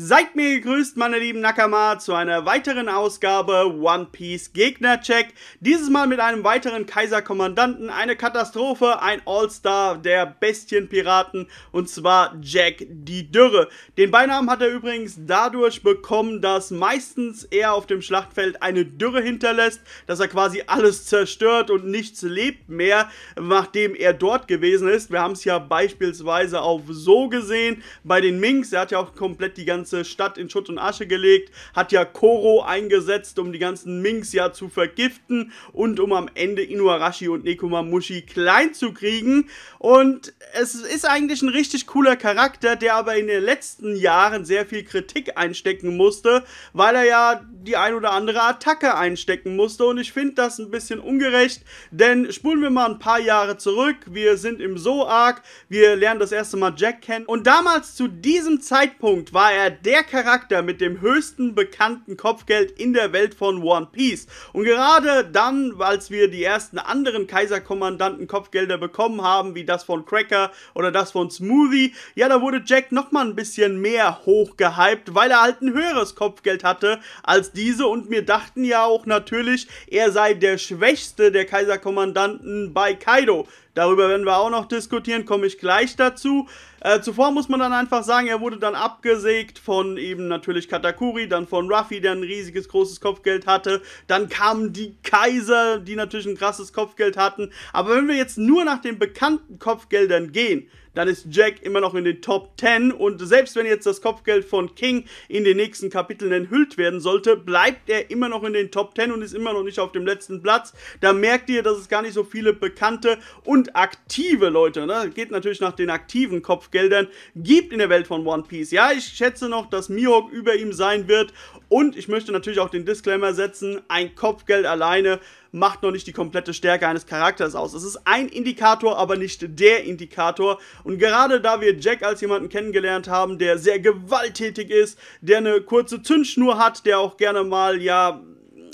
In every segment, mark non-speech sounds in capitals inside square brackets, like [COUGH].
Seid mir gegrüßt, meine lieben Nakama, zu einer weiteren Ausgabe One Piece Gegner Check. Dieses Mal mit einem weiteren Kaiserkommandanten, eine Katastrophe, ein All-Star der Bestienpiraten und zwar Jack die Dürre. Den Beinamen hat er übrigens dadurch bekommen, dass meistens er auf dem Schlachtfeld eine Dürre hinterlässt, dass er quasi alles zerstört und nichts lebt mehr, nachdem er dort gewesen ist. Wir haben es ja beispielsweise auch So gesehen, bei den Minks, er hat ja auch komplett die ganze ganze Stadt in Schutt und Asche gelegt, hat ja Koro eingesetzt, um die ganzen Minks ja zu vergiften und um am Ende Inuarashi und Nekomamushi klein zu kriegen. Und es ist eigentlich ein richtig cooler Charakter, der aber in den letzten Jahren sehr viel Kritik einstecken musste, weil er ja die ein oder andere Attacke einstecken musste. Und ich finde das ein bisschen ungerecht, denn spulen wir mal ein paar Jahre zurück. Wir sind im So-Arc, wir lernen das erste Mal Jack kennen. Und damals zu diesem Zeitpunkt war er der Charakter mit dem höchsten bekannten Kopfgeld in der Welt von One Piece. Und gerade dann, als wir die ersten anderen Kaiserkommandanten Kopfgelder bekommen haben, wie das von Cracker oder das von Smoothie, ja, da wurde Jack nochmal ein bisschen mehr hochgehypt, weil er halt ein höheres Kopfgeld hatte als diese und wir dachten ja auch natürlich, er sei der schwächste der Kaiserkommandanten bei Kaido. Darüber werden wir auch noch diskutieren, komme ich gleich dazu. Äh, zuvor muss man dann einfach sagen, er wurde dann abgesägt von eben natürlich Katakuri, dann von Ruffy, der ein riesiges, großes Kopfgeld hatte. Dann kamen die Kaiser, die natürlich ein krasses Kopfgeld hatten. Aber wenn wir jetzt nur nach den bekannten Kopfgeldern gehen, dann ist Jack immer noch in den Top 10 und selbst wenn jetzt das Kopfgeld von King in den nächsten Kapiteln enthüllt werden sollte, bleibt er immer noch in den Top 10 und ist immer noch nicht auf dem letzten Platz. Da merkt ihr, dass es gar nicht so viele bekannte und aktive Leute, ne? geht natürlich nach den aktiven Kopfgeldern, gibt in der Welt von One Piece. Ja, ich schätze noch, dass Mihawk über ihm sein wird und ich möchte natürlich auch den Disclaimer setzen, ein Kopfgeld alleine macht noch nicht die komplette Stärke eines Charakters aus. Es ist ein Indikator, aber nicht der Indikator. Und gerade da wir Jack als jemanden kennengelernt haben, der sehr gewalttätig ist, der eine kurze Zündschnur hat, der auch gerne mal, ja,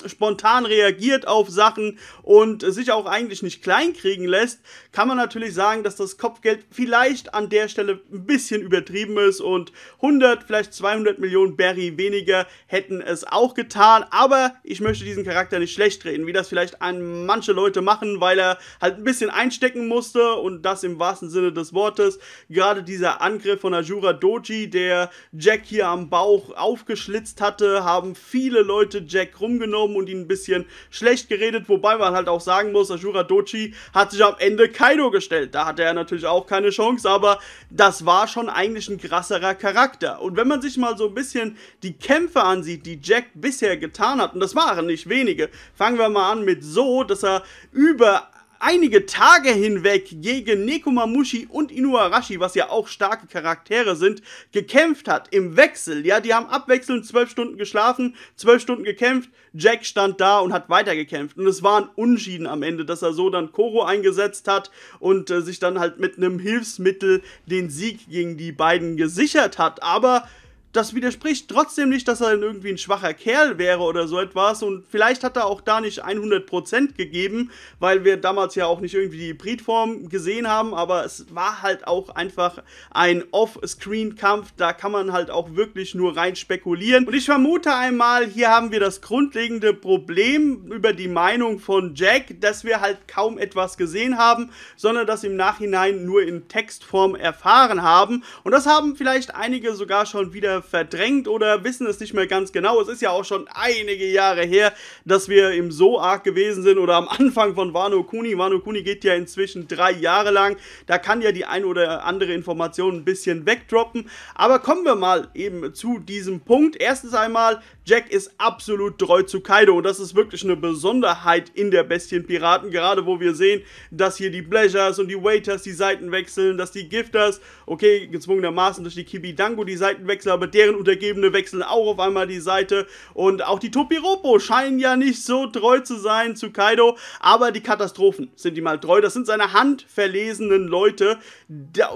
spontan reagiert auf Sachen und sich auch eigentlich nicht kleinkriegen lässt, kann man natürlich sagen, dass das Kopfgeld vielleicht an der Stelle ein bisschen übertrieben ist und 100, vielleicht 200 Millionen Barry weniger hätten es auch getan. Aber ich möchte diesen Charakter nicht schlecht reden, wie das vielleicht an manche Leute machen, weil er halt ein bisschen einstecken musste und das im wahrsten Sinne des Wortes. Gerade dieser Angriff von Ajura Doji, der Jack hier am Bauch aufgeschlitzt hatte, haben viele Leute Jack rumgenommen und ihn ein bisschen schlecht geredet, wobei man halt auch sagen muss, Ajura Dochi hat sich am Ende Kaido gestellt. Da hatte er natürlich auch keine Chance, aber das war schon eigentlich ein krasserer Charakter. Und wenn man sich mal so ein bisschen die Kämpfe ansieht, die Jack bisher getan hat, und das waren nicht wenige, fangen wir mal an mit so, dass er über einige Tage hinweg gegen Nekomamushi und Inuarashi, was ja auch starke Charaktere sind, gekämpft hat im Wechsel. Ja, die haben abwechselnd zwölf Stunden geschlafen, zwölf Stunden gekämpft. Jack stand da und hat weitergekämpft. Und es war ein Unschieden am Ende, dass er so dann Koro eingesetzt hat und äh, sich dann halt mit einem Hilfsmittel den Sieg gegen die beiden gesichert hat. Aber das widerspricht trotzdem nicht, dass er irgendwie ein schwacher Kerl wäre oder so etwas. Und vielleicht hat er auch da nicht 100% gegeben, weil wir damals ja auch nicht irgendwie die Hybridform gesehen haben. Aber es war halt auch einfach ein Off-Screen-Kampf. Da kann man halt auch wirklich nur rein spekulieren. Und ich vermute einmal, hier haben wir das grundlegende Problem über die Meinung von Jack, dass wir halt kaum etwas gesehen haben, sondern das im Nachhinein nur in Textform erfahren haben. Und das haben vielleicht einige sogar schon wieder verdrängt oder wissen es nicht mehr ganz genau. Es ist ja auch schon einige Jahre her, dass wir im So arg gewesen sind oder am Anfang von Wano Kuni. Wano Kuni geht ja inzwischen drei Jahre lang. Da kann ja die ein oder andere Information ein bisschen wegdroppen. Aber kommen wir mal eben zu diesem Punkt. Erstens einmal, Jack ist absolut treu zu Kaido und das ist wirklich eine Besonderheit in der Bestienpiraten, gerade wo wir sehen, dass hier die Pleasures und die Waiters die Seiten wechseln, dass die Gifters, okay, gezwungenermaßen durch die Kibidango die Seiten wechseln, aber deren Untergebene wechseln auch auf einmal die Seite. Und auch die Topiropo scheinen ja nicht so treu zu sein zu Kaido, aber die Katastrophen sind ihm mal halt treu. Das sind seine handverlesenen Leute,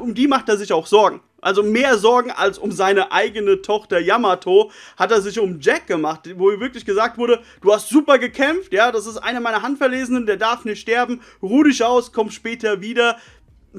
um die macht er sich auch Sorgen. Also mehr Sorgen als um seine eigene Tochter Yamato hat er sich um Jack gemacht, wo ihm wirklich gesagt wurde, du hast super gekämpft, ja, das ist einer meiner Handverlesenen, der darf nicht sterben, ruh dich aus, komm später wieder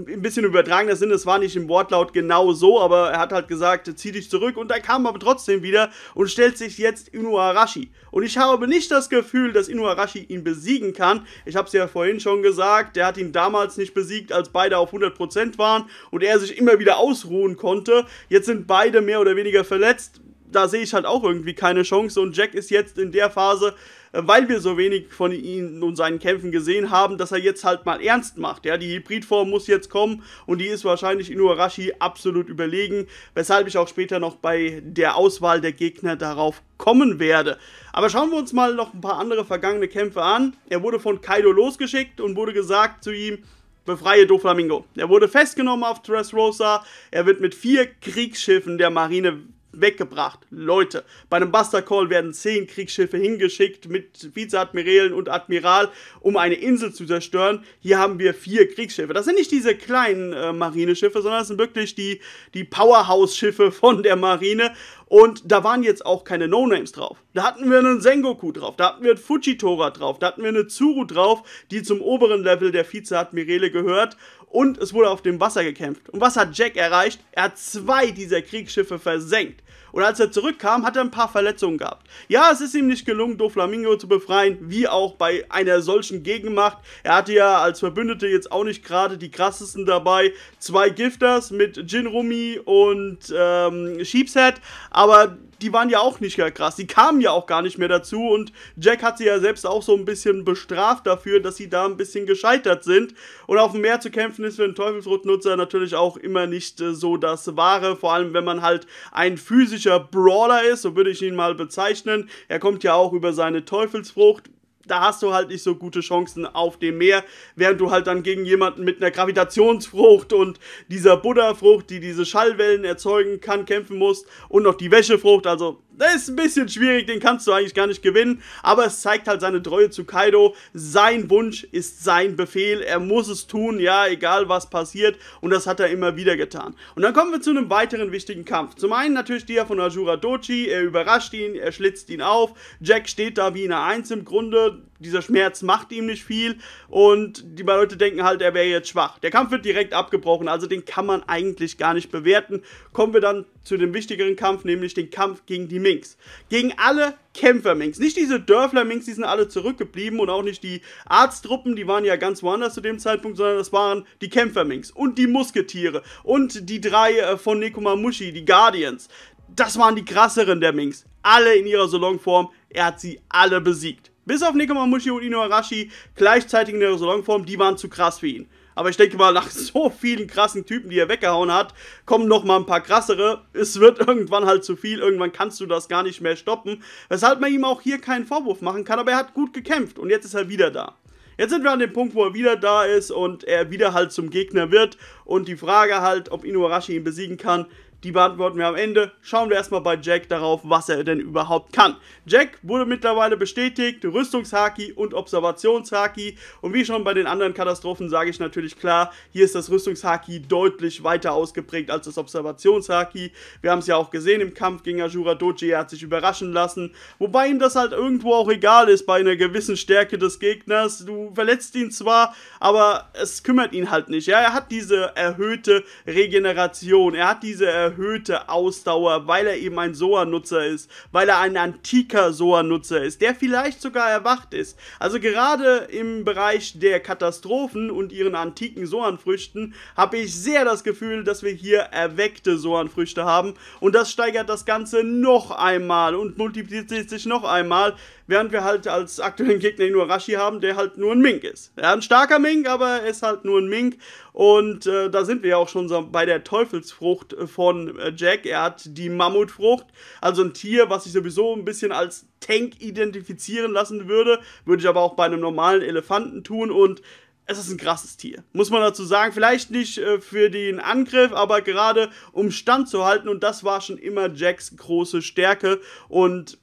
ein bisschen übertragener Sinn, es war nicht im Wortlaut genau so, aber er hat halt gesagt, zieh dich zurück und er kam aber trotzdem wieder und stellt sich jetzt Inuarashi. Und ich habe nicht das Gefühl, dass Inuarashi ihn besiegen kann. Ich habe es ja vorhin schon gesagt, der hat ihn damals nicht besiegt, als beide auf 100% waren und er sich immer wieder ausruhen konnte. Jetzt sind beide mehr oder weniger verletzt da sehe ich halt auch irgendwie keine Chance. Und Jack ist jetzt in der Phase, äh, weil wir so wenig von ihm und seinen Kämpfen gesehen haben, dass er jetzt halt mal ernst macht. Ja, die Hybridform muss jetzt kommen und die ist wahrscheinlich Inuarashi absolut überlegen, weshalb ich auch später noch bei der Auswahl der Gegner darauf kommen werde. Aber schauen wir uns mal noch ein paar andere vergangene Kämpfe an. Er wurde von Kaido losgeschickt und wurde gesagt zu ihm, befreie Doflamingo. Er wurde festgenommen auf Dressrosa, er wird mit vier Kriegsschiffen der Marine weggebracht. Leute, bei einem Buster Call werden zehn Kriegsschiffe hingeschickt mit Vizeadmirälen und Admiral, um eine Insel zu zerstören. Hier haben wir vier Kriegsschiffe. Das sind nicht diese kleinen äh, Marineschiffe, sondern das sind wirklich die, die Powerhouse-Schiffe von der Marine. Und da waren jetzt auch keine No-Names drauf. Da hatten wir einen Sengoku drauf, da hatten wir einen Fujitora drauf, da hatten wir eine Tsuru drauf, die zum oberen Level der Vizeadmiräle gehört und es wurde auf dem Wasser gekämpft. Und was hat Jack erreicht? Er hat zwei dieser Kriegsschiffe versenkt. Und als er zurückkam, hat er ein paar Verletzungen gehabt. Ja, es ist ihm nicht gelungen, Doflamingo zu befreien, wie auch bei einer solchen Gegenmacht. Er hatte ja als Verbündete jetzt auch nicht gerade die krassesten dabei. Zwei Gifters mit Jinrumi und ähm, Sheepshead, aber die waren ja auch nicht krass. Die kamen ja auch gar nicht mehr dazu und Jack hat sie ja selbst auch so ein bisschen bestraft dafür, dass sie da ein bisschen gescheitert sind. Und auf dem Meer zu kämpfen ist für einen Teufelsrotnutzer natürlich auch immer nicht äh, so das Wahre, vor allem wenn man halt einen physischen klassischer Brawler ist, so würde ich ihn mal bezeichnen. Er kommt ja auch über seine Teufelsfrucht, da hast du halt nicht so gute Chancen auf dem Meer, während du halt dann gegen jemanden mit einer Gravitationsfrucht und dieser Buddha-Frucht, die diese Schallwellen erzeugen kann, kämpfen musst und noch die Wäschefrucht, also das ist ein bisschen schwierig, den kannst du eigentlich gar nicht gewinnen, aber es zeigt halt seine Treue zu Kaido. Sein Wunsch ist sein Befehl, er muss es tun, ja, egal was passiert und das hat er immer wieder getan. Und dann kommen wir zu einem weiteren wichtigen Kampf. Zum einen natürlich der von Ajura Dochi, er überrascht ihn, er schlitzt ihn auf, Jack steht da wie eine Eins im Grunde, dieser Schmerz macht ihm nicht viel und die Leute denken halt, er wäre jetzt schwach. Der Kampf wird direkt abgebrochen, also den kann man eigentlich gar nicht bewerten. Kommen wir dann zu dem wichtigeren Kampf, nämlich den Kampf gegen die Minx. Gegen alle Kämpfer minx Nicht diese Dörfler minx die sind alle zurückgeblieben und auch nicht die Arztruppen, die waren ja ganz woanders zu dem Zeitpunkt, sondern das waren die Kämpfer minx und die Musketiere und die drei äh, von Nekomamushi, die Guardians. Das waren die krasseren der Minx. Alle in ihrer Salonform. Er hat sie alle besiegt. Bis auf Nico und Inuarashi gleichzeitig in der Salonform, die waren zu krass für ihn. Aber ich denke mal, nach [LAUGHS] so vielen krassen Typen, die er weggehauen hat, kommen noch mal ein paar krassere. Es wird irgendwann halt zu viel. Irgendwann kannst du das gar nicht mehr stoppen. Weshalb man ihm auch hier keinen Vorwurf machen kann. Aber er hat gut gekämpft und jetzt ist er wieder da. Jetzt sind wir an dem Punkt, wo er wieder da ist und er wieder halt zum Gegner wird. Und die Frage halt, ob Inuarashi ihn besiegen kann, die beantworten wir am Ende. Schauen wir erstmal bei Jack darauf, was er denn überhaupt kann. Jack wurde mittlerweile bestätigt, Rüstungshaki und Observationshaki. Und wie schon bei den anderen Katastrophen sage ich natürlich klar, hier ist das Rüstungshaki deutlich weiter ausgeprägt als das Observationshaki. Wir haben es ja auch gesehen im Kampf gegen Ajura Doji, er hat sich überraschen lassen. Wobei ihm das halt irgendwo auch egal ist bei einer gewissen Stärke des Gegners. Du verletzt ihn zwar, aber es kümmert ihn halt nicht. Ja, er hat diese erhöhte Regeneration, er hat diese erhöhte erhöhte Ausdauer, weil er eben ein Soa-Nutzer ist, weil er ein antiker Soa-Nutzer ist, der vielleicht sogar erwacht ist. Also gerade im Bereich der Katastrophen und ihren antiken Soan-Früchten habe ich sehr das Gefühl, dass wir hier erweckte Soan-Früchte haben und das steigert das Ganze noch einmal und multipliziert sich noch einmal während wir halt als aktuellen Gegner nur Rashi haben, der halt nur ein Mink ist. Ja, ein starker Mink, aber er ist halt nur ein Mink. Und äh, da sind wir ja auch schon so bei der Teufelsfrucht äh, von äh, Jack. Er hat die Mammutfrucht, also ein Tier, was ich sowieso ein bisschen als Tank identifizieren lassen würde. Würde ich aber auch bei einem normalen Elefanten tun und es ist ein krasses Tier, muss man dazu sagen. Vielleicht nicht äh, für den Angriff, aber gerade um Stand zu halten. Und das war schon immer Jacks große Stärke. Und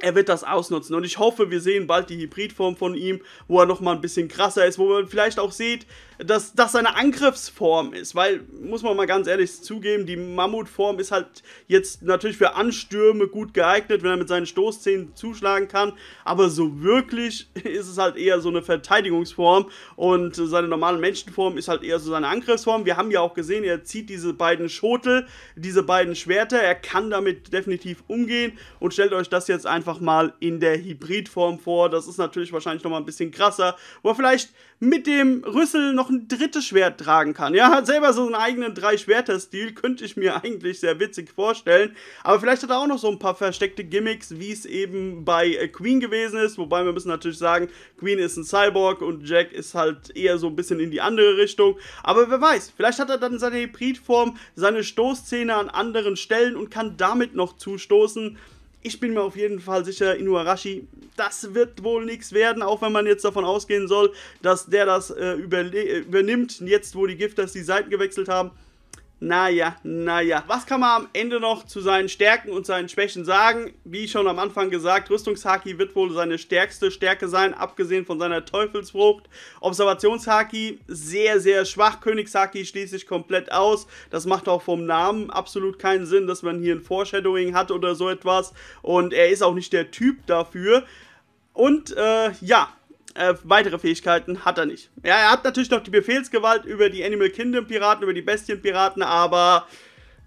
er wird das ausnutzen und ich hoffe, wir sehen bald die Hybridform von ihm, wo er nochmal ein bisschen krasser ist, wo man vielleicht auch sieht, dass das seine Angriffsform ist, weil, muss man mal ganz ehrlich zugeben, die Mammutform ist halt jetzt natürlich für Anstürme gut geeignet, wenn er mit seinen Stoßzähnen zuschlagen kann, aber so wirklich [LAUGHS] ist es halt eher so eine Verteidigungsform und seine normale Menschenform ist halt eher so seine Angriffsform. Wir haben ja auch gesehen, er zieht diese beiden Schotel, diese beiden Schwerter, er kann damit definitiv umgehen und stellt euch das jetzt einfach einfach mal in der Hybridform vor. Das ist natürlich wahrscheinlich nochmal ein bisschen krasser, wo er vielleicht mit dem Rüssel noch ein drittes Schwert tragen kann. Ja, hat selber so einen eigenen Drei-Schwerter-Stil, könnte ich mir eigentlich sehr witzig vorstellen. Aber vielleicht hat er auch noch so ein paar versteckte Gimmicks, wie es eben bei äh, Queen gewesen ist. Wobei wir müssen natürlich sagen, Queen ist ein Cyborg und Jack ist halt eher so ein bisschen in die andere Richtung. Aber wer weiß, vielleicht hat er dann seine Hybridform, seine Stoßzähne an anderen Stellen und kann damit noch zustoßen. Ich bin mir auf jeden Fall sicher, Inuarashi, das wird wohl nichts werden, auch wenn man jetzt davon ausgehen soll, dass der das äh, äh übernimmt, jetzt wo die Gifters die Seiten gewechselt haben naja, naja. Was kann man am Ende noch zu seinen Stärken und seinen Schwächen sagen? Wie schon am Anfang gesagt, Rüstungshaki wird wohl seine stärkste Stärke sein, abgesehen von seiner Teufelsfrucht. Observationshaki sehr, sehr schwach. Königshaki schließlich komplett aus. Das macht auch vom Namen absolut keinen Sinn, dass man hier ein Foreshadowing hat oder so etwas. Und er ist auch nicht der Typ dafür. Und äh, ja, äh, weitere Fähigkeiten hat er nicht. Ja, er hat natürlich noch die Befehlsgewalt über die Animal Kingdom Piraten, über die Bestien Piraten, aber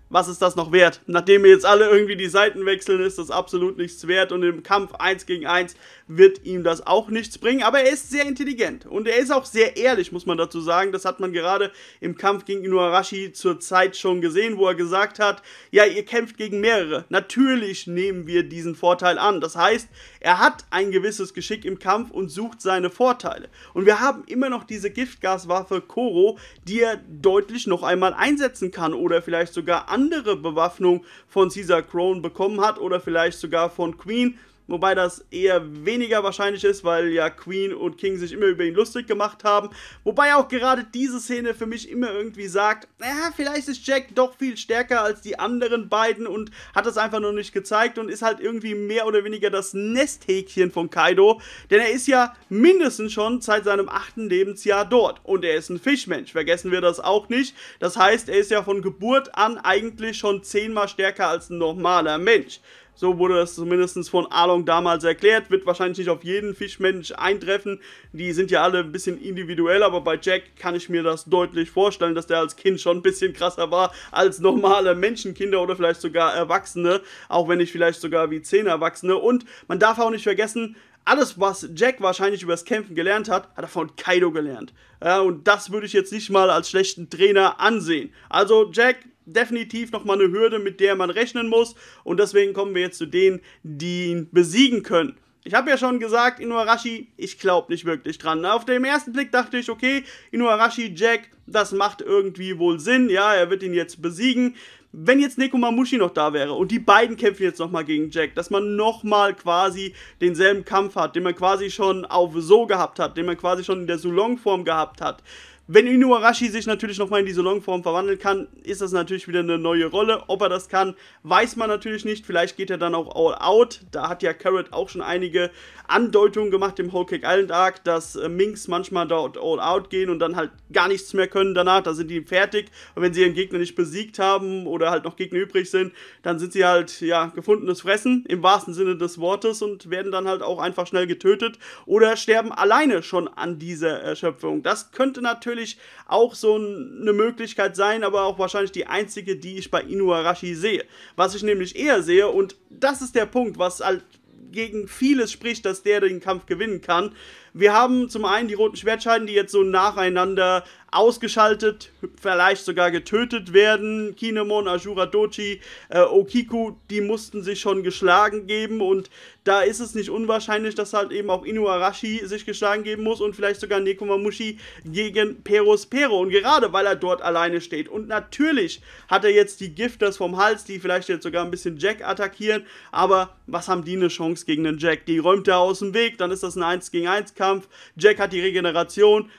was ist das noch wert? Nachdem wir jetzt alle irgendwie die Seiten wechseln, ist das absolut nichts wert und im Kampf 1 gegen 1 wird ihm das auch nichts bringen, aber er ist sehr intelligent und er ist auch sehr ehrlich, muss man dazu sagen. Das hat man gerade im Kampf gegen Inuarashi zur Zeit schon gesehen, wo er gesagt hat, ja, ihr kämpft gegen mehrere. Natürlich nehmen wir diesen Vorteil an. Das heißt, er hat ein gewisses Geschick im Kampf und sucht seine Vorteile. Und wir haben immer noch diese Giftgaswaffe Koro, die er deutlich noch einmal einsetzen kann oder vielleicht sogar an andere Bewaffnung von Caesar Crone bekommen hat oder vielleicht sogar von Queen, wobei das eher weniger wahrscheinlich ist, weil ja Queen und King sich immer über ihn lustig gemacht haben. Wobei auch gerade diese Szene für mich immer irgendwie sagt, naja, vielleicht ist Jack doch viel stärker als die anderen beiden und hat das einfach noch nicht gezeigt und ist halt irgendwie mehr oder weniger das Nesthäkchen von Kaido, denn er ist ja mindestens schon seit seinem achten Lebensjahr dort und er ist ein Fischmensch, vergessen wir das auch nicht. Das heißt, er ist ja von Geburt an eigentlich schon zehnmal stärker als ein normaler Mensch. So wurde das zumindest von Along damals erklärt. Wird wahrscheinlich nicht auf jeden Fischmensch eintreffen. Die sind ja alle ein bisschen individuell, aber bei Jack kann ich mir das deutlich vorstellen, dass der als Kind schon ein bisschen krasser war als normale Menschenkinder oder vielleicht sogar Erwachsene. Auch wenn ich vielleicht sogar wie 10 Erwachsene. Und man darf auch nicht vergessen, alles, was Jack wahrscheinlich übers Kämpfen gelernt hat, hat er von Kaido gelernt. Ja, und das würde ich jetzt nicht mal als schlechten Trainer ansehen. Also, Jack, definitiv nochmal eine Hürde, mit der man rechnen muss. Und deswegen kommen wir jetzt zu denen, die ihn besiegen können. Ich habe ja schon gesagt, Inuarashi, ich glaube nicht wirklich dran. Auf dem ersten Blick dachte ich, okay, Inuarashi, Jack, das macht irgendwie wohl Sinn. Ja, er wird ihn jetzt besiegen. Wenn jetzt Nekomamushi noch da wäre und die beiden kämpfen jetzt nochmal gegen Jack, dass man nochmal quasi denselben Kampf hat, den man quasi schon auf So gehabt hat, den man quasi schon in der Sulong-Form gehabt hat, wenn Inuarashi sich natürlich nochmal in diese Longform verwandeln kann, ist das natürlich wieder eine neue Rolle. Ob er das kann, weiß man natürlich nicht. Vielleicht geht er dann auch All Out. Da hat ja Carrot auch schon einige Andeutungen gemacht im Whole Cake Island Arc, dass äh, Minx manchmal dort All Out gehen und dann halt gar nichts mehr können danach. Da sind die fertig. Und wenn sie ihren Gegner nicht besiegt haben oder halt noch Gegner übrig sind, dann sind sie halt, ja, gefundenes Fressen im wahrsten Sinne des Wortes und werden dann halt auch einfach schnell getötet oder sterben alleine schon an dieser Erschöpfung. Das könnte natürlich natürlich auch so eine Möglichkeit sein, aber auch wahrscheinlich die einzige, die ich bei Inuarashi sehe. Was ich nämlich eher sehe, und das ist der Punkt, was halt gegen vieles spricht, dass der den Kampf gewinnen kann. Wir haben zum einen die roten Schwertscheiden, die jetzt so nacheinander ausgeschaltet, vielleicht sogar getötet werden. Kinemon, Ashura Dochi, äh, Okiku, die mussten sich schon geschlagen geben und da ist es nicht unwahrscheinlich, dass halt eben auch Inuarashi sich geschlagen geben muss und vielleicht sogar Nekomamushi gegen Peros Pero und gerade weil er dort alleine steht. Und natürlich hat er jetzt die Gifters vom Hals, die vielleicht jetzt sogar ein bisschen Jack attackieren, aber was haben die eine Chance gegen den Jack? Die räumt er aus dem Weg, dann ist das ein 1 gegen 1 Kampf. Jack hat die Regeneration,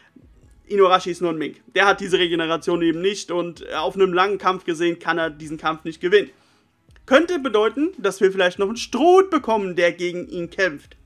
Inuarashi ist nur ein Mink. Der hat diese Regeneration eben nicht und äh, auf einem langen Kampf gesehen kann er diesen Kampf nicht gewinnen. Könnte bedeuten, dass wir vielleicht noch einen Stroh bekommen, der gegen ihn kämpft.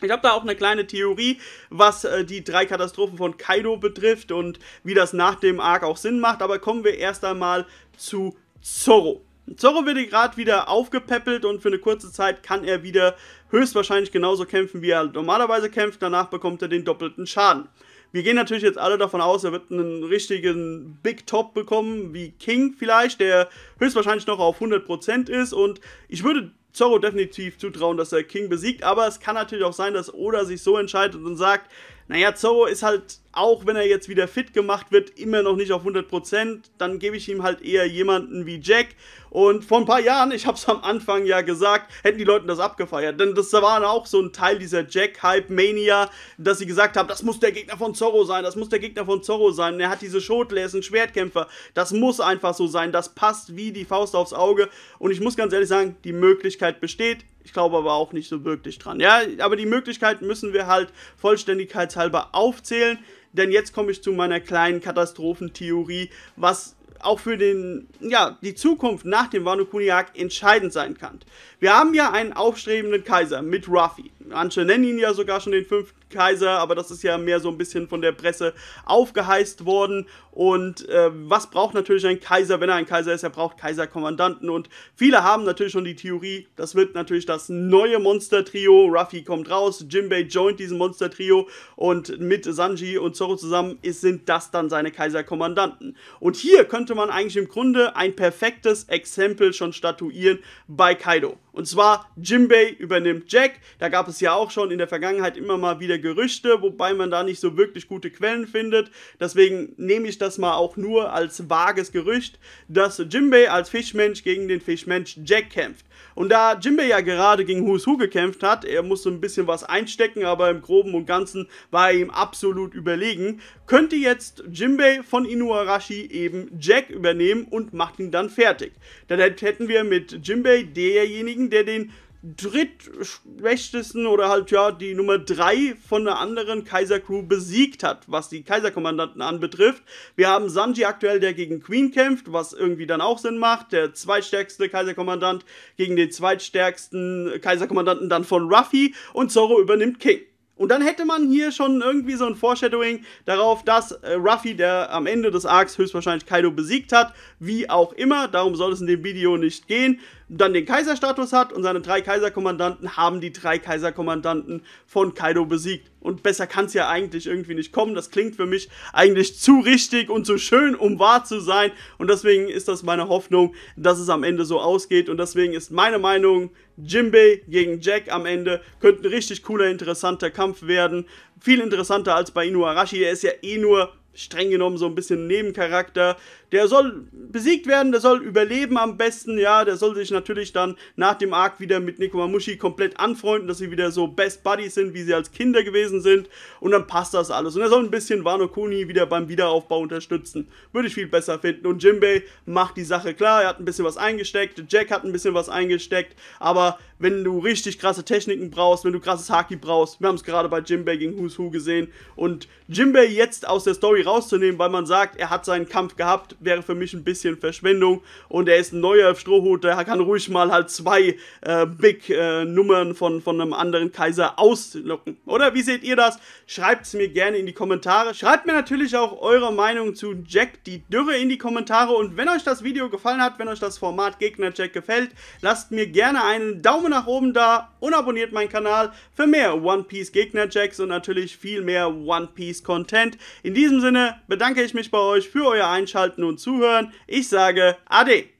Ich habe da auch eine kleine Theorie, was äh, die drei Katastrophen von Kaido betrifft und wie das nach dem Arc auch Sinn macht, aber kommen wir erst einmal zu Zorro. Zorro wird gerade wieder aufgepäppelt und für eine kurze Zeit kann er wieder höchstwahrscheinlich genauso kämpfen, wie er normalerweise kämpft. Danach bekommt er den doppelten Schaden. Wir gehen natürlich jetzt alle davon aus, er wird einen richtigen Big Top bekommen, wie King vielleicht, der höchstwahrscheinlich noch auf 100% ist. Und ich würde Zorro definitiv zutrauen, dass er King besiegt. Aber es kann natürlich auch sein, dass Oda sich so entscheidet und sagt, naja, Zorro ist halt, auch wenn er jetzt wieder fit gemacht wird, immer noch nicht auf 100%. Dann gebe ich ihm halt eher jemanden wie Jack. Und vor ein paar Jahren, ich habe es am Anfang ja gesagt, hätten die Leute das abgefeiert. Denn das war auch so ein Teil dieser Jack-Hype-Mania, dass sie gesagt haben, das muss der Gegner von Zorro sein, das muss der Gegner von Zorro sein. er hat diese Schotel, er ist ein Schwertkämpfer. Das muss einfach so sein, das passt wie die Faust aufs Auge. Und ich muss ganz ehrlich sagen, die Möglichkeit besteht. Ich glaube aber auch nicht so wirklich dran. Ja, aber die Möglichkeiten müssen wir halt vollständigkeitshalber aufzählen, denn jetzt komme ich zu meiner kleinen Katastrophentheorie, was auch für den, ja, die Zukunft nach dem Wano Kuniak entscheidend sein kann. Wir haben ja einen aufstrebenden Kaiser mit Ruffy. Manche nennen ihn ja sogar schon den fünften Kaiser, aber das ist ja mehr so ein bisschen von der Presse aufgeheißt worden. Und äh, was braucht natürlich ein Kaiser, wenn er ein Kaiser ist? Er braucht Kaiserkommandanten. Und viele haben natürlich schon die Theorie, das wird natürlich das neue Monster-Trio. Ruffy kommt raus, Jinbei joint diesem Monster-Trio und mit Sanji und Zoro zusammen ist, sind das dann seine Kaiserkommandanten. Und hier könnte man eigentlich im Grunde ein perfektes Exempel schon statuieren bei Kaido. Und zwar Jinbei übernimmt Jack. Da gab es ja auch schon in der Vergangenheit immer mal wieder Gerüchte, wobei man da nicht so wirklich gute Quellen findet. Deswegen nehme ich das mal auch nur als vages Gerücht, dass Jimbei als Fischmensch gegen den Fischmensch Jack kämpft. Und da Jimbei ja gerade gegen Who's Who gekämpft hat, er musste ein bisschen was einstecken, aber im Groben und Ganzen war er ihm absolut überlegen, könnte jetzt Jimbei von Inuarashi eben Jack übernehmen und macht ihn dann fertig. Dann hätten wir mit Jimbei derjenigen, der den drittschwächsten oder halt ja die Nummer 3 von der anderen Kaiser-Crew besiegt hat, was die Kaiserkommandanten anbetrifft. Wir haben Sanji aktuell, der gegen Queen kämpft, was irgendwie dann auch Sinn macht. Der zweitstärkste Kaiserkommandant gegen den zweitstärksten Kaiserkommandanten dann von Ruffy und Zoro übernimmt King. Und dann hätte man hier schon irgendwie so ein Foreshadowing darauf, dass äh, Ruffy, der am Ende des Arcs höchstwahrscheinlich Kaido besiegt hat, wie auch immer, darum soll es in dem Video nicht gehen, dann den Kaiserstatus hat und seine drei Kaiserkommandanten haben die drei Kaiserkommandanten von Kaido besiegt. Und besser kann es ja eigentlich irgendwie nicht kommen. Das klingt für mich eigentlich zu richtig und zu schön, um wahr zu sein. Und deswegen ist das meine Hoffnung, dass es am Ende so ausgeht. Und deswegen ist meine Meinung, Jimbei gegen Jack am Ende könnte ein richtig cooler, interessanter Kampf werden. Viel interessanter als bei Inuarashi. Er ist ja eh nur streng genommen so ein bisschen Nebencharakter. Der soll besiegt werden, der soll überleben am besten, ja, der soll sich natürlich dann nach dem Arc wieder mit Nikomamushi komplett anfreunden, dass sie wieder so Best Buddies sind, wie sie als Kinder gewesen sind und dann passt das alles. Und er soll ein bisschen Wano Kuni wieder beim Wiederaufbau unterstützen. Würde ich viel besser finden und Jinbei macht die Sache klar, er hat ein bisschen was eingesteckt, Jack hat ein bisschen was eingesteckt, aber wenn du richtig krasse Techniken brauchst, wenn du krasses Haki brauchst. Wir haben es gerade bei Jimbei gegen Who's Who gesehen. Und Jimbei jetzt aus der Story rauszunehmen, weil man sagt, er hat seinen Kampf gehabt, wäre für mich ein bisschen Verschwendung. Und er ist ein neuer Strohhut, der kann ruhig mal halt zwei äh, Big-Nummern äh, von, von einem anderen Kaiser auslocken. Oder wie seht ihr das? Schreibt es mir gerne in die Kommentare. Schreibt mir natürlich auch eure Meinung zu Jack die Dürre in die Kommentare. Und wenn euch das Video gefallen hat, wenn euch das Format Gegner-Jack gefällt, lasst mir gerne einen Daumen nach oben da und abonniert meinen Kanal für mehr One Piece Gegner Jacks und natürlich viel mehr One Piece Content. In diesem Sinne bedanke ich mich bei euch für euer Einschalten und Zuhören. Ich sage Ade!